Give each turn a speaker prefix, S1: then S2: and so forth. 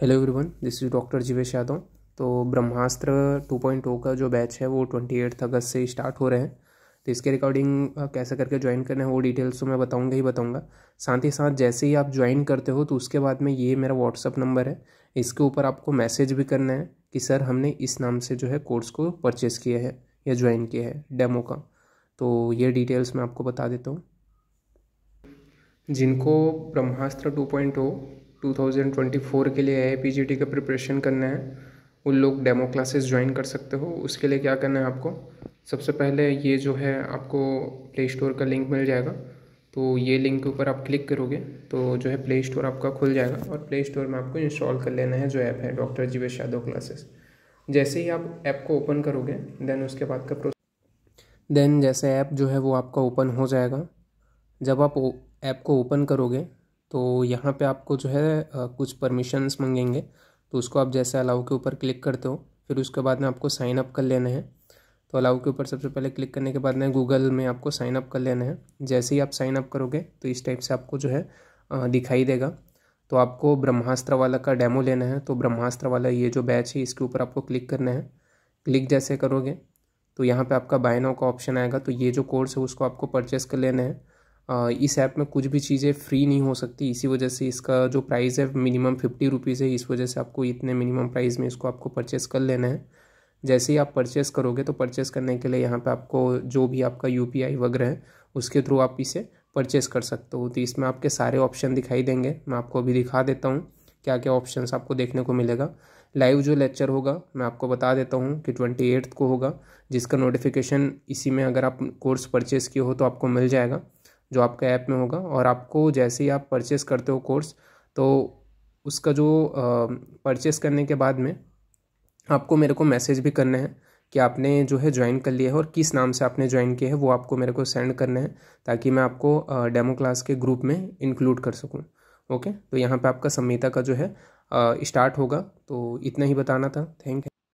S1: hello everyone this is doctor Jeevesh Yadav तो ब्रह्मास्त्र 2.0 का जो बैच है वो ट्वेंटी एट्थ अगस्त से स्टार्ट हो रहे हैं तो इसके रिकॉर्डिंग कैसे करके ज्वाइन करना है वो डिटेल्स तो मैं बताऊंगा ही बताऊंगा साथ ही साथ जैसे ही आप ज्वाइन करते हो तो उसके बाद में ये मेरा व्हाट्सअप नंबर है इसके ऊपर आपको मैसेज भी करना है कि सर हमने इस नाम से जो है कोर्स को परचेज़ किया है या ज्वाइन किया है डेमो का तो ये डिटेल्स मैं आपको बता देता हूँ जिनको ब्रह्मास्त्र टू 2024 के लिए आई पी का प्रिपरेशन करना है उन लोग डेमो क्लासेस ज्वाइन कर सकते हो उसके लिए क्या करना है आपको सबसे पहले ये जो है आपको प्ले स्टोर का लिंक मिल जाएगा तो ये लिंक के ऊपर आप क्लिक करोगे तो जो है प्ले स्टोर आपका खुल जाएगा और प्ले स्टोर में आपको इंस्टॉल कर लेना है जो ऐप है डॉक्टर जीवेश यादव क्लासेस जैसे ही आप ऐप को ओपन करोगे देन उसके बाद का प्रोसेस देन जैसे ऐप जो है वो आपका ओपन हो जाएगा जब आप ऐप को ओपन करोगे तो यहाँ पे आपको जो है कुछ परमिशंस मंगेंगे तो उसको आप जैसे अलाउ के ऊपर क्लिक करते हो फिर उसके बाद में आपको साइन अप कर लेना है तो अलाउ के ऊपर सबसे पहले क्लिक करने के बाद में गूगल में आपको साइन अप कर लेना है जैसे ही आप साइन अप करोगे तो इस टाइप से आपको जो है दिखाई देगा तो आपको ब्रह्मास्त्र वाला का डेमो लेना है तो ब्रह्मास्त्र वाला ये जो बैच है इसके ऊपर आपको क्लिक करना है क्लिक जैसे करोगे तो यहाँ पे आपका बायनो का ऑप्शन आएगा तो ये जो कोर्स है उसको आपको परचेस कर लेना है इस ऐप में कुछ भी चीज़ें फ्री नहीं हो सकती इसी वजह से इसका जो प्राइस है मिनिमम फिफ्टी रुपीज़ है इस वजह से आपको इतने मिनिमम प्राइस में इसको आपको परचेस कर लेना है जैसे ही आप परचेस करोगे तो परचेस करने के लिए यहाँ पे आपको जो भी आपका यू वगैरह है उसके थ्रू आप इसे परचेस कर सकते हो तो इसमें आपके सारे ऑप्शन दिखाई देंगे मैं आपको अभी दिखा देता हूँ क्या क्या ऑप्शंस आपको देखने को मिलेगा लाइव जो लेक्चर होगा मैं आपको बता देता हूँ कि ट्वेंटी एट्थ को होगा जिसका नोटिफिकेशन इसी में अगर आप कोर्स परचेस किए हो तो आपको मिल जाएगा जो आपका ऐप में होगा और आपको जैसे ही आप परचेस करते हो कोर्स तो उसका जो परचेस करने के बाद में आपको मेरे को मैसेज भी करना है कि आपने जो है ज्वाइन कर लिया है और किस नाम से आपने ज्वाइन किया है वो आपको मेरे को सेंड करना है ताकि मैं आपको डेमो क्लास के ग्रुप में इंक्लूड कर सकूँ ओके तो यहाँ पे आपका संहिता का जो है स्टार्ट होगा तो इतना ही बताना था थैंक यू